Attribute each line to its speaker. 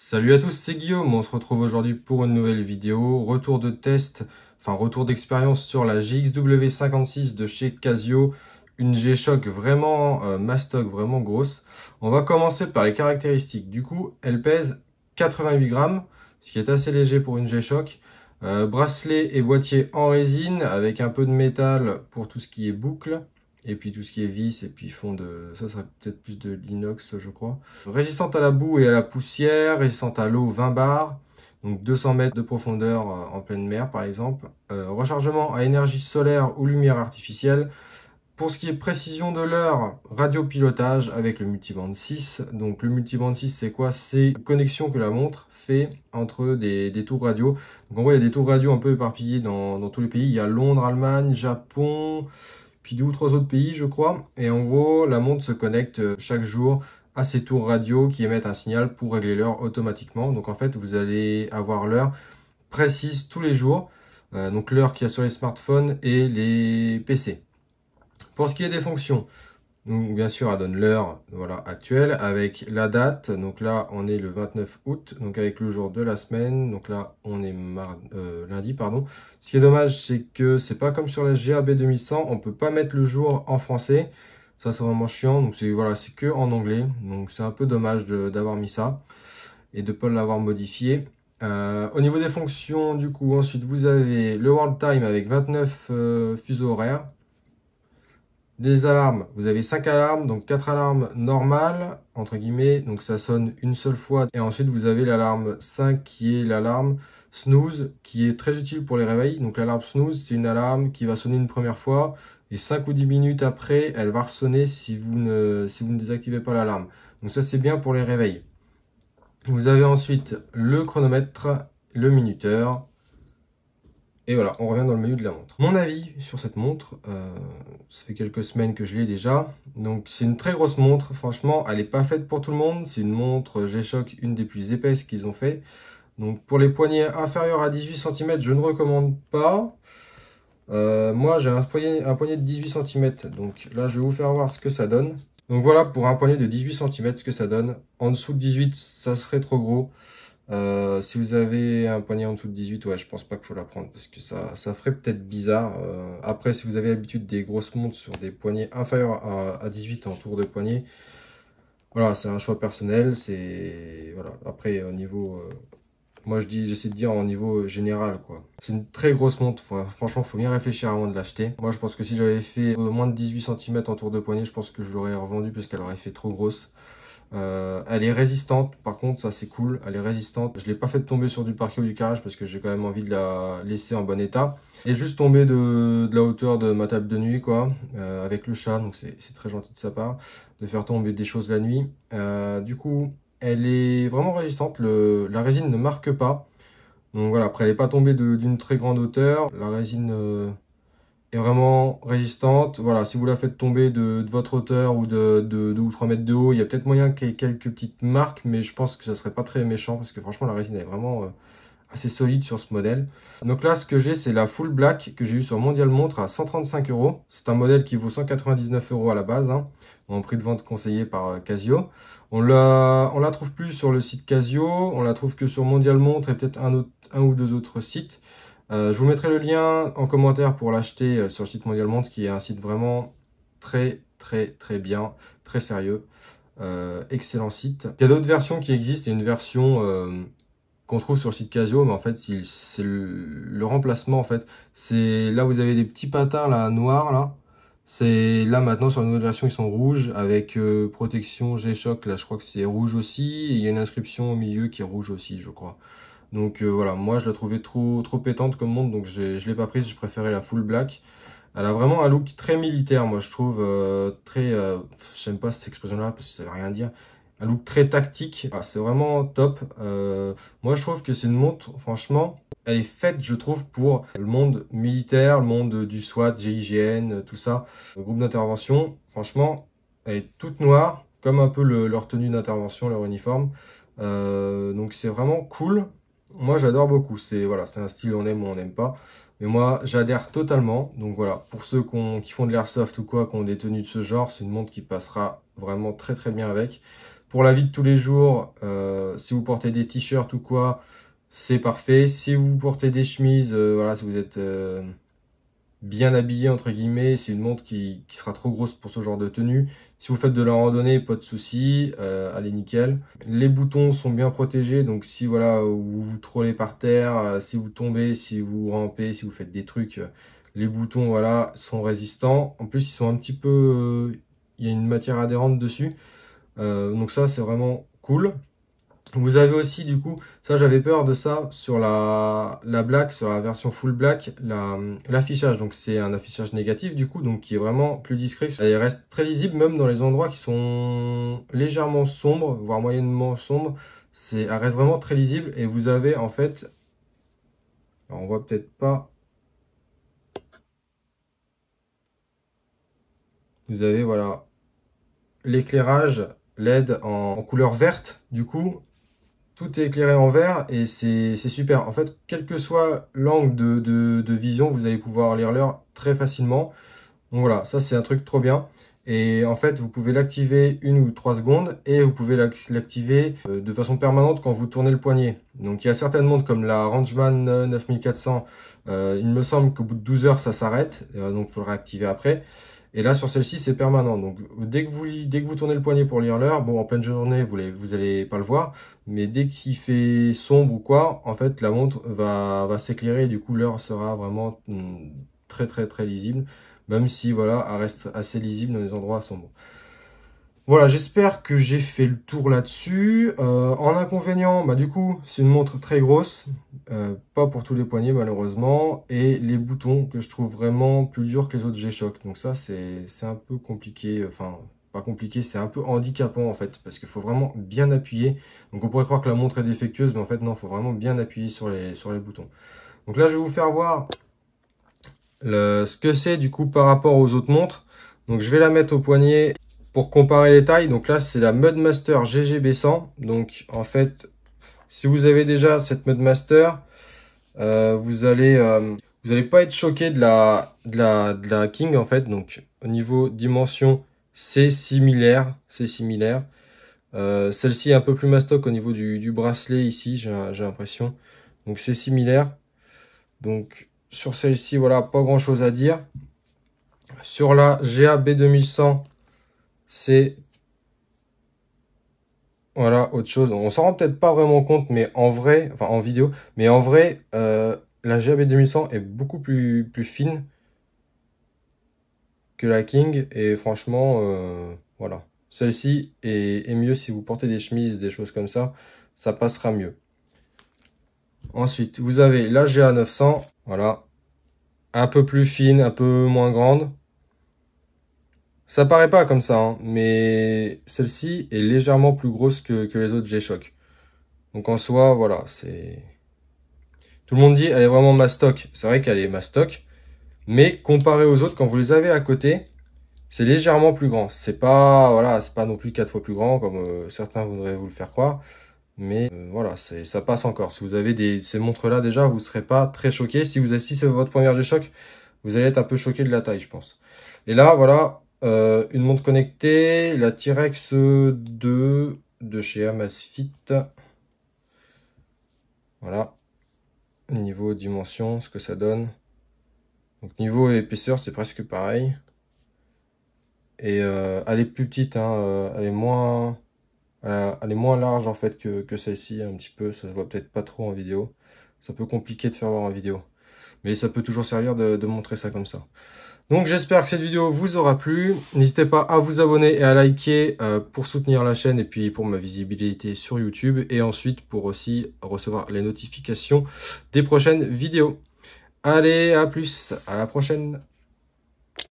Speaker 1: Salut à tous, c'est Guillaume, on se retrouve aujourd'hui pour une nouvelle vidéo, retour de test, enfin retour d'expérience sur la GXW56 de chez Casio, une G-Shock vraiment euh, mastoc, vraiment grosse. On va commencer par les caractéristiques, du coup elle pèse 88 grammes, ce qui est assez léger pour une G-Shock, euh, bracelet et boîtier en résine avec un peu de métal pour tout ce qui est boucle, et puis tout ce qui est vis et puis fond de... Ça serait peut-être plus de l'inox, je crois. Résistante à la boue et à la poussière, résistante à l'eau 20 bars, donc 200 mètres de profondeur euh, en pleine mer par exemple. Euh, rechargement à énergie solaire ou lumière artificielle. Pour ce qui est précision de l'heure, radio pilotage avec le multiband 6. Donc le multiband 6 c'est quoi C'est une connexion que la montre fait entre des, tours radio. Donc en vrai il y a des tours radio un peu éparpillés dans, dans tous les pays. Il y a Londres, Allemagne, Japon, puis ou trois autres pays, je crois. Et en gros, la montre se connecte euh, chaque jour à ces tours radio qui émettent un signal pour régler l'heure automatiquement. Donc en fait, vous allez avoir l'heure précise tous les jours, euh, donc l'heure qu'il y a sur les smartphones et les PC. Pour ce qui est des fonctions, bien sûr, elle donne l'heure voilà, actuelle avec la date. Donc là, on est le 29 août, donc avec le jour de la semaine. Donc là, on est euh, lundi, pardon. Ce qui est dommage, c'est que c'est pas comme sur la GAB 2100, on peut pas mettre le jour en français. Ça, c'est vraiment chiant. Donc c'est voilà, c'est que en anglais. Donc c'est un peu dommage d'avoir mis ça et de ne pas l'avoir modifié. Euh, au niveau des fonctions, du coup, ensuite vous avez le World Time avec 29 euh, fuseaux horaires. Des alarmes, vous avez 5 alarmes, donc 4 alarmes normales, entre guillemets, donc ça sonne une seule fois. Et ensuite, vous avez l'alarme 5 qui est l'alarme snooze, qui est très utile pour les réveils. Donc l'alarme snooze, c'est une alarme qui va sonner une première fois, et 5 ou 10 minutes après, elle va ressonner si vous ne, si vous ne désactivez pas l'alarme. Donc ça, c'est bien pour les réveils. Vous avez ensuite le chronomètre, le minuteur, et voilà, on revient dans le milieu de la montre. Mon avis sur cette montre, euh, ça fait quelques semaines que je l'ai déjà. Donc c'est une très grosse montre, franchement, elle n'est pas faite pour tout le monde. C'est une montre G-Shock, une des plus épaisses qu'ils ont fait. Donc pour les poignets inférieurs à 18 cm, je ne recommande pas. Euh, moi j'ai un poignet, un poignet de 18 cm, donc là je vais vous faire voir ce que ça donne. Donc voilà pour un poignet de 18 cm ce que ça donne. En dessous de 18, ça serait trop gros. Euh, si vous avez un poignet en dessous de 18, ouais, je pense pas qu'il faut la prendre parce que ça, ça ferait peut-être bizarre. Euh. après, si vous avez l'habitude des grosses montres sur des poignets inférieurs à, 18 en tour de poignet, voilà, c'est un choix personnel. C'est voilà. Après, au niveau euh, moi, je dis, j'essaie de dire en niveau euh, général, quoi. C'est une très grosse montre. Franchement, franchement, faut bien réfléchir avant de l'acheter. Moi, je pense que si j'avais fait euh, moins de 18 cm en tour de poignet, je pense que je l'aurais revendue parce qu'elle aurait fait trop grosse. Euh, elle est résistante, par contre, ça c'est cool, elle est résistante. Je l'ai pas fait tomber sur du parquet ou du carrelage parce que j'ai quand même envie de la laisser en bon état. Elle est juste tombée de, la hauteur de ma table de nuit, quoi, avec le chat, donc c'est très gentil de sa part, de faire tomber des choses la nuit. du coup, elle est vraiment résistante, la résine ne marque pas. Donc voilà, après elle n'est pas tombée d'une très grande hauteur, la résine euh, est vraiment résistante. Voilà, si vous la faites tomber de, de votre hauteur ou de, de, 2 ou 3 mètres de haut, il y a peut-être moyen qu'il y ait quelques petites marques, mais je pense que ça serait pas très méchant parce que franchement la résine est vraiment... Euh, assez solide sur ce modèle. Donc là, ce que j'ai, c'est la Full Black que j'ai eu sur Mondial Montre à 135 euros. C'est un modèle qui vaut 199 euros à la base, hein, en prix de vente conseillé par euh, Casio. On la, on la trouve plus sur le site Casio, on la trouve que sur Mondial Montre et peut-être un, autre, un ou deux autres sites. Euh, je vous mettrai le lien en commentaire pour l'acheter euh, sur le site Mondial Montre, qui est un site vraiment très, très, très bien, très sérieux. excellent site. Il y a d'autres versions qui existent, et une version qu'on trouve sur le site Casio, mais en fait c'est le, remplacement en fait. C'est là vous avez des petits patins là noirs là. C'est là maintenant sur la nouvelle version ils sont rouges avec euh, protection G-Shock là je crois que c'est rouge aussi. il y a une inscription au milieu qui est rouge aussi je crois. Donc euh, voilà moi je la trouvais trop trop pétante comme montre donc je l'ai pas prise, je préférais la full black. Elle a vraiment un look très militaire moi je trouve euh, très j'aime pas cette expression là parce que ça veut rien dire un look très tactique. c'est vraiment top. Euh, moi, je trouve que c'est une montre, franchement, elle est faite, je trouve, pour le monde militaire, le monde du SWAT, GIGN, tout ça, le groupe d'intervention. Franchement, elle est toute noire, comme un peu leur tenue d'intervention, leur uniforme. Euh, donc, c'est vraiment cool. Moi, j'adore beaucoup. C'est voilà, c'est un style on aime ou on n'aime pas. Mais moi, j'adhère totalement. Donc voilà, pour ceux qui font de l'airsoft ou quoi, qui ont des tenues de ce genre, c'est une montre qui passera vraiment très très bien avec. Pour la vie de tous les jours, euh, si vous portez des t-shirts ou quoi, c'est parfait. Si vous portez des chemises, euh, voilà, si vous êtes euh, bien habillé, entre guillemets, c'est une montre qui, sera trop grosse pour ce genre de tenue. Si vous faites de la randonnée, pas de souci, euh, allez nickel. Les boutons sont bien protégés, donc si voilà, vous vous trollez par terre, si vous tombez, si vous rampez, si vous faites des trucs, les boutons voilà sont résistants. En plus, ils sont un petit peu... Il y a une matière adhérente dessus. Euh, donc ça, c'est vraiment cool. Vous avez aussi du coup, ça j'avais peur de ça sur la, black, sur la version full black, l'affichage. donc c'est un affichage négatif du coup, donc qui est vraiment plus discret. Il reste très lisible même dans les endroits qui sont légèrement sombres, voire moyennement sombres. Elle reste vraiment très lisible et vous avez en fait, on voit peut-être pas, vous avez voilà l'éclairage LED en, couleur verte, du coup, tout est éclairé en vert et c'est super. En fait, quel que soit l'angle de, vision, vous allez pouvoir lire l'heure très facilement. voilà, ça c'est un truc trop bien. Et en fait, vous pouvez l'activer une ou trois secondes et vous pouvez l'activer euh, de façon permanente quand vous tournez le poignet. Donc il y a certaines montres comme la Rangeman 9400, euh, il me semble qu'au bout de 12 heures ça s'arrête, euh, donc il faut le réactiver après. Et là, sur celle-ci, c'est permanent. Donc, dès que, vous, dès que vous tournez le poignet pour lire l'heure, bon, en pleine journée, vous n'allez allez pas le voir. Mais dès qu'il fait sombre ou quoi, en fait, la montre va, va s'éclairer. Et du coup, l'heure sera vraiment hmm, très, très, très lisible. Même si, voilà, elle reste assez lisible dans les endroits sombres. Voilà, j'espère que j'ai fait le tour là-dessus. Euh, en inconvénient, bah, du coup, c'est une montre très grosse, euh, pas pour tous les poignets malheureusement, et les boutons que je trouve vraiment plus durs que les autres G-Shock. Donc ça, c'est un peu compliqué, enfin, pas compliqué, c'est un peu handicapant en fait, parce qu'il faut vraiment bien appuyer. Donc on pourrait croire que la montre est défectueuse, mais en fait non, il faut vraiment bien appuyer sur les, sur les boutons. Donc là, je vais vous faire voir ce que c'est du coup par rapport aux autres montres. Donc je vais la mettre au poignet pour comparer les tailles, donc là c'est la Mudmaster GGB100. Donc en fait, si vous avez déjà cette Mudmaster, euh, vous allez euh, vous allez pas être choqué de la, de la de la King en fait. Donc au niveau dimension, c'est similaire, c'est similaire. Euh, celle-ci est un peu plus mastoc au niveau du, du bracelet ici, j'ai l'impression. Donc c'est similaire. Donc sur celle-ci, voilà, pas grand chose à dire. Sur la GAB 2100 c'est voilà autre chose on s'en rend peut-être pas vraiment compte mais en vrai enfin en vidéo mais en vrai euh, la GAB 2100 est beaucoup plus plus fine que la King et franchement euh, voilà celle-ci est, est, mieux si vous portez des chemises des choses comme ça ça passera mieux ensuite vous avez la GA 900 voilà un peu plus fine un peu moins grande ça paraît pas comme ça, hein, mais celle-ci est légèrement plus grosse que, les autres G-Shock. Donc en soi, voilà, c'est... Tout le monde dit, elle est vraiment ma stock. C'est vrai qu'elle est ma stock, mais comparé aux autres, quand vous les avez à côté, c'est légèrement plus grand. C'est pas, voilà, c'est pas non plus 4 fois plus grand, comme euh, certains voudraient vous le faire croire. Mais euh, voilà, c'est ça passe encore. Si vous avez des, ces montres-là déjà, vous ne serez pas très choqué. Si vous assistez votre première G-Shock, vous allez être un peu choqué de la taille, je pense. Et là, voilà, euh, une montre connectée, la T-Rex 2 de chez Amazfit. Voilà. Niveau dimension, ce que ça donne. Donc niveau épaisseur, c'est presque pareil. Et euh, elle est plus petite, hein, euh, elle est moins elle est moins large en fait que, celle-ci, un petit peu, ça se voit peut-être pas trop en vidéo. C'est un peu compliqué de faire voir en vidéo mais ça peut toujours servir de, montrer ça comme ça. Donc j'espère que cette vidéo vous aura plu. N'hésitez pas à vous abonner et à liker euh, pour soutenir la chaîne et puis pour ma visibilité sur YouTube et ensuite pour aussi recevoir les notifications des prochaines vidéos. Allez, à plus, à la prochaine